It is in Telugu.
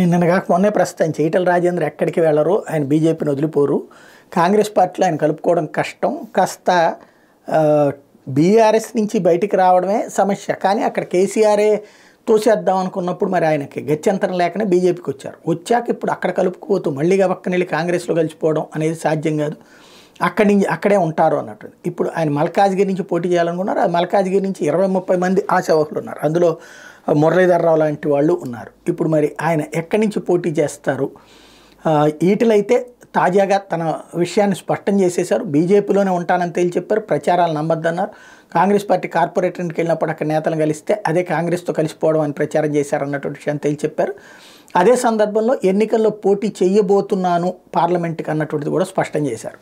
నిన్న కాక మొన్నే ప్రస్తుతం ఈటల రాజేంద్ర ఎక్కడికి వెళ్ళరు ఆయన బీజేపీని వదిలిపోరు కాంగ్రెస్ పార్టీలో ఆయన కలుపుకోవడం కష్టం కాస్త బీఆర్ఎస్ నుంచి బయటికి రావడమే సమస్య కానీ అక్కడ కేసీఆరే తోసేద్దాం అనుకున్నప్పుడు మరి ఆయనకి గత్యంతరం లేకనే బీజేపీకి వచ్చారు వచ్చాక ఇప్పుడు అక్కడ కలుపుకుపోతూ మళ్ళీ పక్కన వెళ్ళి కాంగ్రెస్లో కలిసిపోవడం అనేది సాధ్యం కాదు అక్కడి నుంచి అక్కడే ఉంటారు అన్నట్టు ఇప్పుడు ఆయన మల్కాజ్గిరి నుంచి పోటీ చేయాలనుకున్నారు ఆ మల్కాజ్గిరి నుంచి ఇరవై ముప్పై మంది ఆశావహులు ఉన్నారు అందులో మురళీధర్రావు లాంటి వాళ్ళు ఉన్నారు ఇప్పుడు మరి ఆయన ఎక్కడి నుంచి పోటీ చేస్తారు ఈటలైతే తాజాగా తన విషయాన్ని స్పష్టం చేసేశారు బీజేపీలోనే ఉంటానని తేల్చి చెప్పారు ప్రచారాలు నమ్మొద్దన్నారు కాంగ్రెస్ పార్టీ కార్పొరేటర్కి వెళ్ళినప్పుడు అక్కడ నేతలు కలిస్తే అదే కాంగ్రెస్తో కలిసిపోవడం అని ప్రచారం చేశారన్నటువంటి విషయాన్ని తేలి చెప్పారు అదే సందర్భంలో ఎన్నికల్లో పోటీ చేయబోతున్నాను పార్లమెంట్కి అన్నటువంటిది కూడా స్పష్టం చేశారు